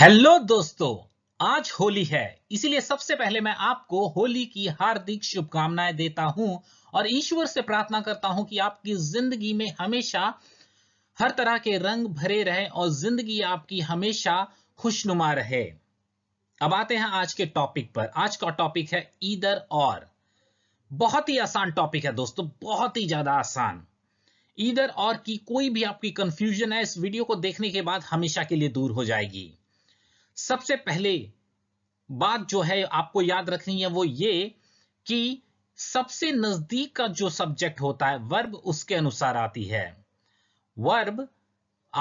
Hello दोस्तों आज होली है इसीलिए सबसे पहले मैं आपको होली की हार्दिक शुभकामनाएं देता हूं और ईश्वर से प्रार्थना करता हूं कि आपकी जिंदगी में हमेशा हर तरह के रंग भरे रहे और जिंदगी आपकी हमेशा खुशनुमा रहे अब आते हैं आज के टॉपिक पर आज का टॉपिक है ईदर और बहुत ही आसान टॉपिक है दोस्तों बहुत ही ज्यादा आसान ईदर और की कोई भी आपकी कंफ्यूजन है इस वीडियो को देखने के बाद हमेशा के लिए दूर हो जाएगी सबसे पहले बात जो है आपको याद रखनी है वो ये कि सबसे नजदीक का जो सब्जेक्ट होता है वर्ब उसके अनुसार आती है वर्ब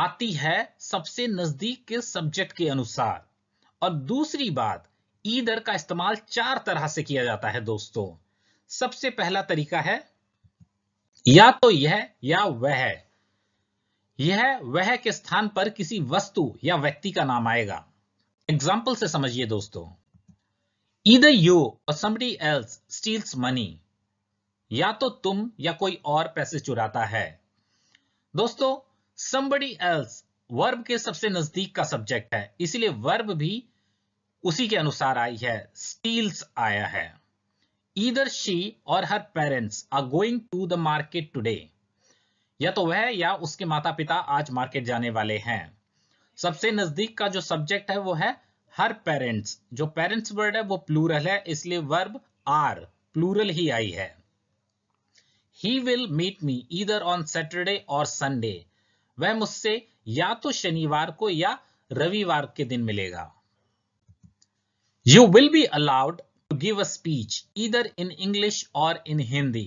आती है सबसे नजदीक के सब्जेक्ट के अनुसार और दूसरी बात ईदर का इस्तेमाल चार तरह से किया जाता है दोस्तों सबसे पहला तरीका है या तो यह या वह यह वह के स्थान पर किसी वस्तु या व्यक्ति का नाम आएगा एग्जाम्पल से समझिए दोस्तों ईदर यू और समी एल्स स्टील्स मनी या तो तुम या कोई और पैसे चुराता है दोस्तों समबड़ी एल्स वर्ब के सबसे नजदीक का सब्जेक्ट है इसलिए वर्ब भी उसी के अनुसार आई है स्टील्स आया है ईदर शी और her parents are going to the market today या तो वह या उसके माता पिता आज मार्केट जाने वाले हैं सबसे नजदीक का जो सब्जेक्ट है वो है हर पेरेंट्स जो पेरेंट्स वर्ड है वो प्लूरल है इसलिए वर्ब आर प्लूरल ही आई है he will meet me either on Saturday और संडे वह मुझसे या तो शनिवार को या रविवार के दिन मिलेगा you will be allowed to give a speech either in English और इन हिंदी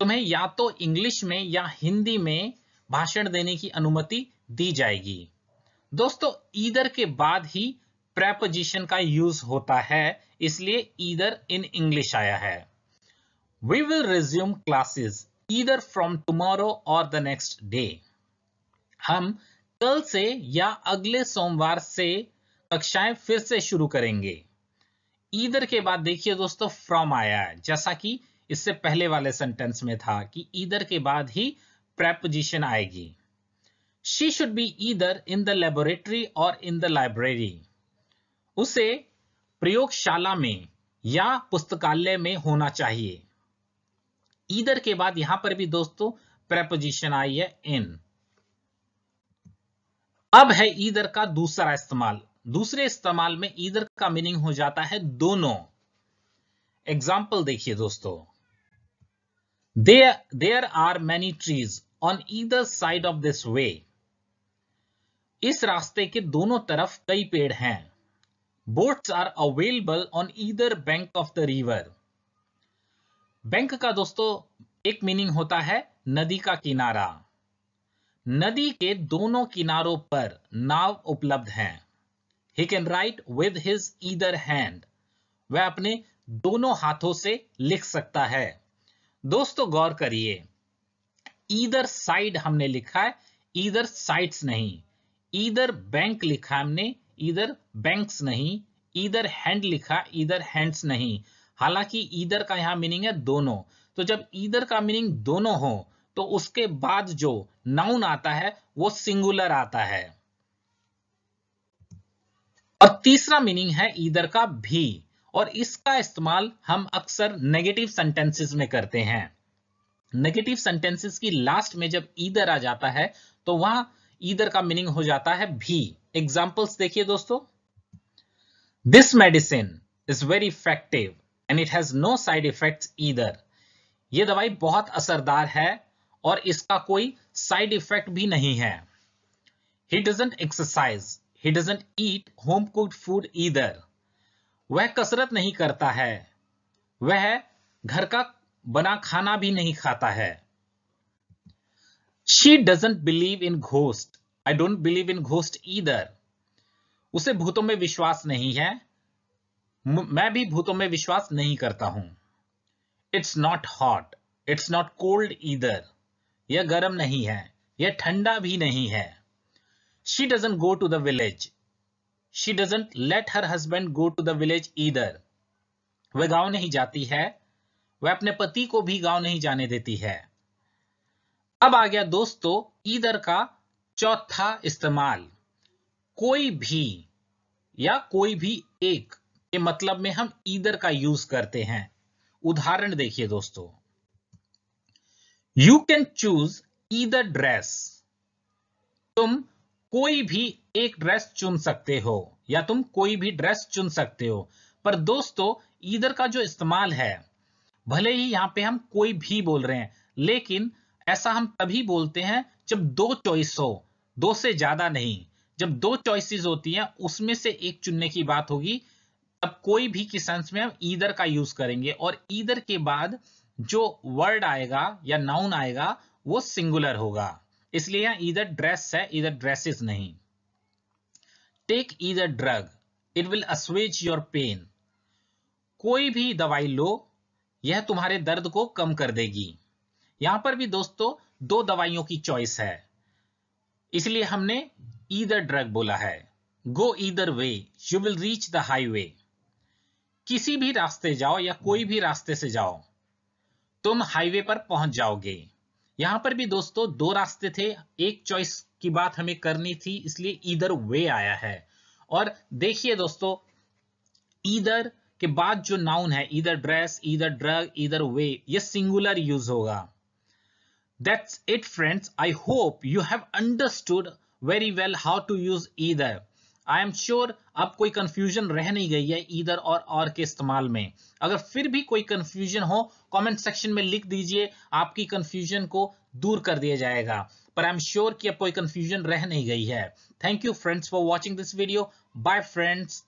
तुम्हें या तो इंग्लिश में या हिंदी में भाषण देने की अनुमति दी जाएगी दोस्तों ईदर के बाद ही प्रेपोजिशन का यूज होता है इसलिए ईदर इन इंग्लिश आया है we will resume classes either from tomorrow और द नेक्स्ट डे हम कल से या अगले सोमवार से कक्षाएं फिर से शुरू करेंगे ईदर के बाद देखिए दोस्तों फ्रॉम आया है जैसा कि इससे पहले वाले सेंटेंस में था कि ईदर के बाद ही प्रेपोजिशन आएगी she should be either in the laboratory or in the library. उसे प्रयोगशाला में या पुस्तकालय में होना चाहिए ईदर के बाद यहां पर भी दोस्तों प्रेपोजिशन आई है इन अब है ईदर का दूसरा इस्तेमाल दूसरे इस्तेमाल में ईदर का मीनिंग हो जाता है दोनों एग्जाम्पल देखिए दोस्तों there are many trees on either side of this way इस रास्ते के दोनों तरफ कई पेड़ हैं boats are available on either bank of the river bank का दोस्तों एक मीनिंग होता है नदी का किनारा नदी के दोनों किनारों पर नाव उपलब्ध हैं he can write with his either hand वह अपने दोनों हाथों से लिख सकता है दोस्तों गौर करिए ईदर साइड हमने लिखा है ईदर साइड्स नहीं इधर बैंक लिखा हमने इधर बैंक्स नहीं इधर हैंड लिखा इधर हैंड्स नहीं हालांकि इधर का यहां मीनिंग है दोनों तो जब इधर का मीनिंग दोनों हो तो उसके बाद जो नाउन आता है वो सिंगुलर आता है और तीसरा मीनिंग है इधर का भी और इसका इस्तेमाल हम अक्सर नेगेटिव सेंटेंसेस में करते हैं नेगेटिव सेंटेंसेस की लास्ट में जब इधर आ जाता है तो वहां ईदर का मीनिंग हो जाता है भी एग्जाम्पल्स देखिए दोस्तों this medicine is very effective and it has no side effect either ये दवाई बहुत असरदार है और इसका कोई साइड इफेक्ट भी नहीं है he doesn't exercise he doesn't eat home cooked food either वह कसरत नहीं करता है वह घर का बना खाना भी नहीं खाता है she doesn't believe in ghost I don't believe in ghost either उसे भूतों में विश्वास नहीं है मैं भी भूतों में विश्वास नहीं करता हूं it's not hot it's not cold either यह गर्म नहीं है यह ठंडा भी नहीं है she doesn't go to the village she doesn't let her husband go to the village either वह गांव नहीं जाती है वह अपने पति को भी गांव नहीं जाने देती है अब आ गया दोस्तों ईदर का चौथा इस्तेमाल कोई भी या कोई भी एक के मतलब में हम ईदर का यूज करते हैं उदाहरण देखिए दोस्तों you can choose either dress तुम कोई भी एक ड्रेस चुन सकते हो या तुम कोई भी ड्रेस चुन सकते हो पर दोस्तों ईदर का जो इस्तेमाल है भले ही यहां पे हम कोई भी बोल रहे हैं लेकिन ऐसा हम तभी बोलते हैं जब दो चॉइस हो दो से ज्यादा नहीं जब दो चॉइसेस होती हैं उसमें से एक चुनने की बात होगी तब कोई भी किसंस में हम ईदर का यूज करेंगे और ईदर के बाद जो वर्ड आएगा या नाउन आएगा वो सिंगुलर होगा इसलिए यहां ईदर ड्रेस है ईदर ड्रेसेस नहीं take either drug it will assuage your pain कोई भी दवाई लो यह तुम्हारे दर्द को कम कर देगी यहां पर भी दोस्तों दो दवाइयों की चॉइस है इसलिए हमने ईदर ड्रग बोला है go either way you will reach the highway किसी भी रास्ते जाओ या कोई भी रास्ते से जाओ तुम हाईवे पर पहुंच जाओगे यहां पर भी दोस्तों दो रास्ते थे एक चॉइस की बात हमें करनी थी इसलिए ईदर वे आया है और देखिए दोस्तों ईदर के बाद जो नाउन है either dress either drug either way ये सिंगुलर यूज होगा That's it friends. I hope you have understood very well how to use either. I am sure अब कोई कंफ्यूजन रह नहीं गई है इधर और और के इस्तेमाल में अगर फिर भी कोई कंफ्यूजन हो कमेंट सेक्शन में लिख दीजिए आपकी कंफ्यूजन को दूर कर दिया जाएगा पर आई एम श्योर कि अब कोई कंफ्यूजन रह नहीं गई है thank you friends for watching this video bye friends